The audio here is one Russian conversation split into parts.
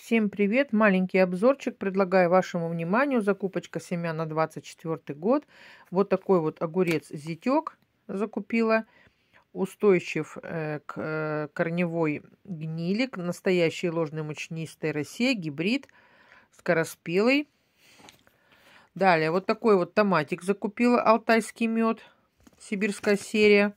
Всем привет! Маленький обзорчик предлагаю вашему вниманию. Закупочка семян на 24 год. Вот такой вот огурец Зитек закупила. Устойчив э, к э, корневой гнилик. Настоящий ложный мучнистый Россия. Гибрид. Скороспелый. Далее вот такой вот томатик закупила. Алтайский мед. Сибирская серия.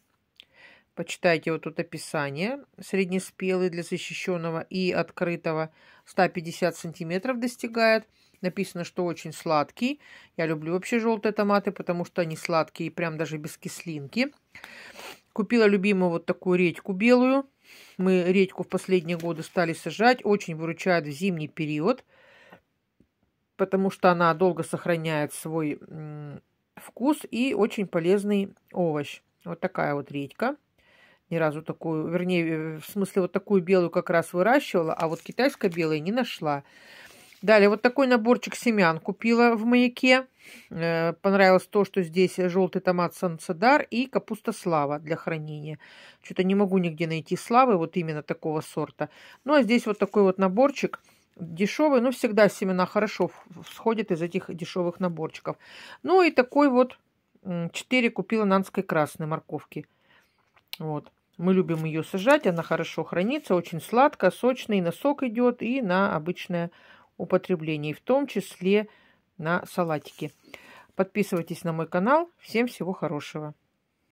Почитайте вот тут описание. Среднеспелый для защищенного и открытого 150 сантиметров достигает. Написано, что очень сладкий. Я люблю вообще желтые томаты, потому что они сладкие, прям даже без кислинки. Купила любимую вот такую редьку белую. Мы редьку в последние годы стали сажать. Очень выручает в зимний период, потому что она долго сохраняет свой вкус и очень полезный овощ. Вот такая вот редька ни разу такую, вернее, э, в смысле вот такую белую как раз выращивала, а вот китайская белая не нашла. Далее вот такой наборчик семян купила в маяке. Э, понравилось то, что здесь желтый томат санцедар и капуста слава для хранения. Что-то не могу нигде найти славы вот именно такого сорта. Ну а здесь вот такой вот наборчик дешевый, но всегда семена хорошо сходят из этих дешевых наборчиков. Ну и такой вот 4 купила нанской красной морковки. Вот. Мы любим ее сажать, она хорошо хранится, очень сладко, сочно, и на сок идет, и на обычное употребление, в том числе на салатики. Подписывайтесь на мой канал. Всем всего хорошего!